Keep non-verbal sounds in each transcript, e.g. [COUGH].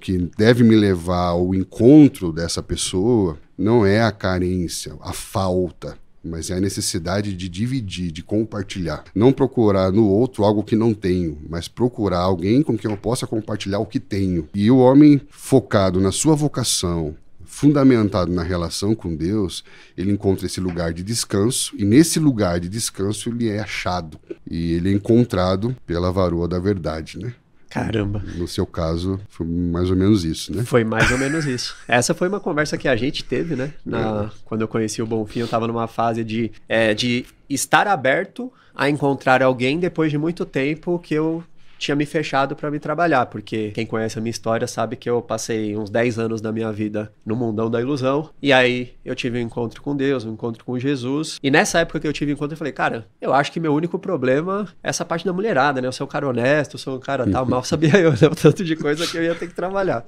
que deve me levar ao encontro dessa pessoa não é a carência, a falta, mas é a necessidade de dividir, de compartilhar. Não procurar no outro algo que não tenho, mas procurar alguém com quem eu possa compartilhar o que tenho. E o homem focado na sua vocação, fundamentado na relação com Deus, ele encontra esse lugar de descanso, e nesse lugar de descanso ele é achado e ele é encontrado pela varoa da verdade, né? Caramba. No seu caso, foi mais ou menos isso, né? Foi mais ou menos isso. [LAUGHS] Essa foi uma conversa que a gente teve, né? Na, é. Quando eu conheci o Bonfim, eu estava numa fase de, é, de estar aberto a encontrar alguém depois de muito tempo que eu tinha me fechado para me trabalhar, porque quem conhece a minha história sabe que eu passei uns 10 anos da minha vida no mundão da ilusão. E aí eu tive um encontro com Deus, um encontro com Jesus. E nessa época que eu tive um encontro, eu falei, cara, eu acho que meu único problema é essa parte da mulherada, né? Eu sou um cara honesto, eu sou um cara tal, mal [LAUGHS] sabia eu, né? O tanto de coisa que eu ia ter que trabalhar.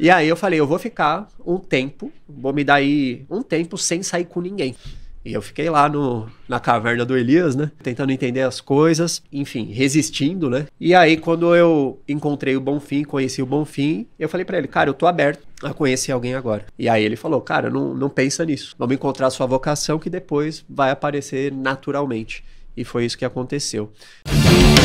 E aí eu falei, eu vou ficar um tempo, vou me dar aí um tempo sem sair com ninguém. E eu fiquei lá no, na caverna do Elias, né? Tentando entender as coisas, enfim, resistindo, né? E aí, quando eu encontrei o Bonfim, conheci o Bonfim, eu falei para ele, cara, eu tô aberto a conhecer alguém agora. E aí ele falou, cara, não, não pensa nisso. Vamos encontrar a sua vocação que depois vai aparecer naturalmente. E foi isso que aconteceu. Música